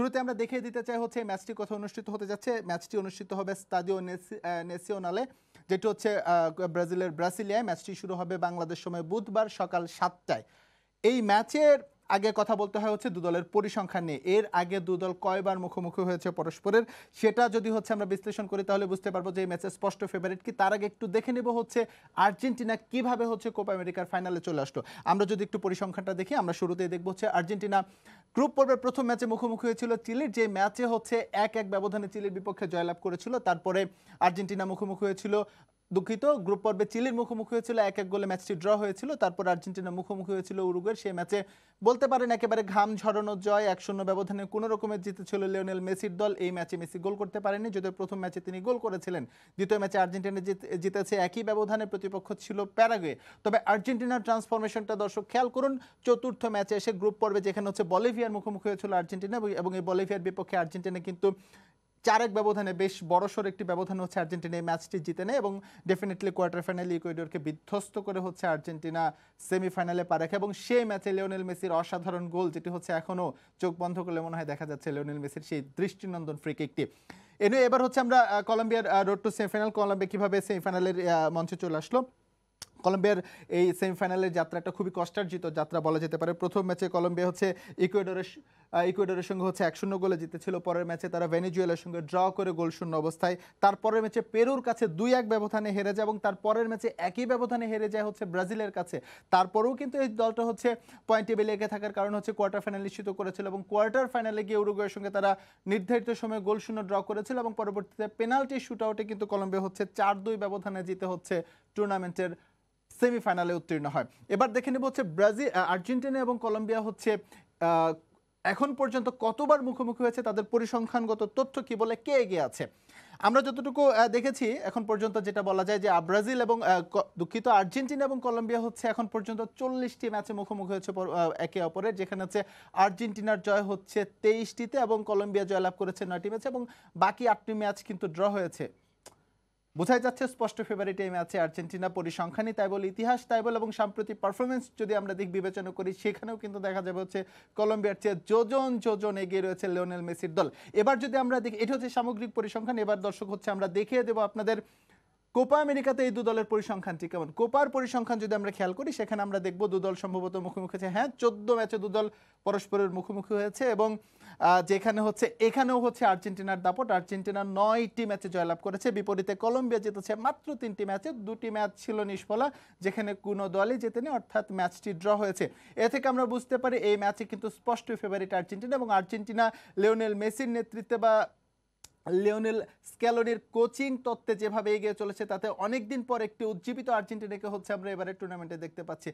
শুরুতে আমরা দেখিয়ে দিতে চাই হচ্ছে ম্যাচটি কোথায় অনুষ্ঠিত হতে যাচ্ছে ম্যাচটি অনুষ্ঠিত হবে স্তাদিও নেসিওনালে যেটি হচ্ছে ব্রাজিলের ব্রাসিলিয়ায় ম্যাচটি শুরু হবে বাংলাদেশ সময় বুধবার সকাল সাতটায় এই ম্যাচের আগে কথা বলতে হয় হচ্ছে দু দলের পরিসংখ্যান নিয়ে এর আগে দুদল কয়বার মুখোমুখি হয়েছে পরস্পরের সেটা যদি হচ্ছে আমরা বিশ্লেষণ করি তাহলে বুঝতে পারবো যে এই ম্যাচের স্পষ্ট ফেভারিট কি তার আগে একটু দেখে নেব হচ্ছে আর্জেন্টিনা কিভাবে হচ্ছে কোপা আমেরিকার ফাইনালে চলে আসলো আমরা যদি একটু পরিসংখ্যানটা দেখি আমরা শুরুতেই দেখবো হচ্ছে আর্জেন্টিনা গ্রুপ পর্বের প্রথম ম্যাচে মুখোমুখি হয়েছিল চিলির যে ম্যাচে হচ্ছে এক এক ব্যবধানে চিলির বিপক্ষে জয়লাভ করেছিল তারপরে আর্জেন্টিনা মুখোমুখি হয়েছিল দুঃখিত গ্রুপ পর্বে চিলির মুখোমুখি হয়েছিল এক এক গোলে ম্যাচটি ড্র হয়েছিল তারপর আর্জেন্টিনা মুখোমুখি হয়েছিল উরুগের সেই ম্যাচে বলতে পারেন একেবারে ঘাম ঝরানো জয় এক শূন্য ব্যবধানে কোনো রকমের জিতেছিল লিওনেল মেসির দল এই ম্যাচে মেসি গোল করতে পারেনি যদিও প্রথম ম্যাচে তিনি গোল করেছিলেন দ্বিতীয় ম্যাচে আর্জেন্টিনা জিতেছে একই ব্যবধানে প্রতিপক্ষ ছিল প্যারাগুয়ে তবে আর্জেন্টিনার ট্রান্সফরমেশনটা দর্শক খেয়াল করুন চতুর্থ ম্যাচে এসে গ্রুপ পর্বে যেখানে হচ্ছে বলিভিয়ার মুখোমুখি হয়েছিল আর্জেন্টিনা এবং এই বলিভিয়ার বিপক্ষে আর্জেন্টিনা কিন্তু চার এক ব্যবধানে বেশ বড়সড় একটি ব্যবধান হচ্ছে আর্জেন্টিনা এই ম্যাচটি জিতে নেয় এবং ডেফিনেটলি কোয়ার্টার ফাইনালে ইকুয়েডরকে বিধ্বস্ত করে হচ্ছে আর্জেন্টিনা সেমিফাইনালে পা রাখে এবং সেই ম্যাচে লিওনেল মেসির অসাধারণ গোল যেটি হচ্ছে এখনও চোখ বন্ধ করলে মনে হয় দেখা যাচ্ছে লিওনেল মেসির সেই দৃষ্টিনন্দন ফ্রি কিকটি এনে এবার হচ্ছে আমরা কলম্বিয়ার রোড টু সেমিফাইনাল কলম্বিয়া কীভাবে সেমিফাইনালের মঞ্চে চলে আসলো কলম্বিয়ার এই সেমিফাইনালের যাত্রাটা খুবই কষ্টার্জিত যাত্রা বলা যেতে পারে প্রথম ম্যাচে কলম্বিয়া হচ্ছে ইকুয়েডরের ইকুয়েডরের সঙ্গে হচ্ছে এক শূন্য গোলে জিতেছিল পরের ম্যাচে তারা ভেনিজুয়েলের সঙ্গে ড্র করে গোল শূন্য অবস্থায় তারপরের ম্যাচে পেরুর কাছে দুই এক ব্যবধানে হেরে যায় এবং তার পরের ম্যাচে একই ব্যবধানে হেরে যায় হচ্ছে ব্রাজিলের কাছে তারপরেও কিন্তু এই দলটা হচ্ছে পয়েন্ট টেবিলে এগে থাকার কারণ হচ্ছে কোয়ার্টার ফাইনাল নিশ্চিত করেছিল এবং কোয়ার্টার ফাইনালে গিয়ে উরুগুয়ের সঙ্গে তারা নির্ধারিত সময়ে গোল শূন্য ড্র করেছিল এবং পরবর্তীতে পেনাল্টি শুট আউটে কিন্তু কলম্বিয়া হচ্ছে চার দুই ব্যবধানে জিতে হচ্ছে টুর্নামেন্টের সেমিফাইনালে উত্তীর্ণ হয় এবার দেখে নেব হচ্ছে ব্রাজিল আর্জেন্টিনা এবং কলম্বিয়া হচ্ছে এখন পর্যন্ত কতবার মুখোমুখি হয়েছে তাদের পরিসংখ্যানগত তথ্য কি বলে কে এগিয়ে আছে আমরা যতটুকু দেখেছি এখন পর্যন্ত যেটা বলা যায় যে ব্রাজিল এবং দুঃখিত আর্জেন্টিনা এবং কলম্বিয়া হচ্ছে এখন পর্যন্ত চল্লিশটি ম্যাচে মুখোমুখি হয়েছে একে অপরের যেখানে হচ্ছে আর্জেন্টিনার জয় হচ্ছে তেইশটিতে এবং কলম্বিয়া জয়লাভ করেছে নয়টি ম্যাচে এবং বাকি আটটি ম্যাচ কিন্তু ড্র হয়েছে বোঝাই যাচ্ছে স্পষ্ট ফেভারিট এই ম্যাচে আর্জেন্টিনা পরিসংখ্যানই তাই বল ইতিহাস তাই বল এবং সাম্প্রতিক পারফরমেন্স যদি আমরা দিক বিবেচনা করি সেখানেও কিন্তু দেখা যাবে হচ্ছে কলম্বিয়ার চেয়ে যোজন যোজন এগিয়ে রয়েছে লিওনেল মেসির দল এবার যদি আমরা দেখি এটা হচ্ছে সামগ্রিক পরিসংখ্যান এবার দর্শক হচ্ছে আমরা দেখিয়ে দেবো আপনাদের কোপা আমেরিকাতে এই দলের পরিসংখ্যানটি কেমন কোপার পরিসংখ্যান যদি আমরা খেয়াল করি সেখানে আমরা দেখব দুদল সম্ভবত মুখোমুখি হয়েছে হ্যাঁ চোদ্দ ম্যাচে দুদল পরস্পরের মুখোমুখি হয়েছে এবং যেখানে হচ্ছে এখানেও হচ্ছে আর্জেন্টিনার দাপট আর্জেন্টিনা নয়টি ম্যাচে জয়লাভ করেছে বিপরীতে কলম্বিয়া জিতেছে মাত্র তিনটি ম্যাচে দুটি ম্যাচ ছিল নিষ্ফলা যেখানে কোনো দলই জেতেনি অর্থাৎ ম্যাচটি ড্র হয়েছে এ থেকে আমরা বুঝতে পারি এই ম্যাচে কিন্তু স্পষ্ট ফেভারিট আর্জেন্টিনা এবং আর্জেন্টিনা লিওনেল মেসির নেতৃত্বে বা লিওনেল স্ক্যালোনির কোচিং তত্ত্বে যেভাবে এগিয়ে চলেছে তাতে অনেকদিন পর একটি উজ্জীবিত আর্জেন্টিনাকে হচ্ছে আমরা এবারের টুর্নামেন্টে দেখতে পাচ্ছি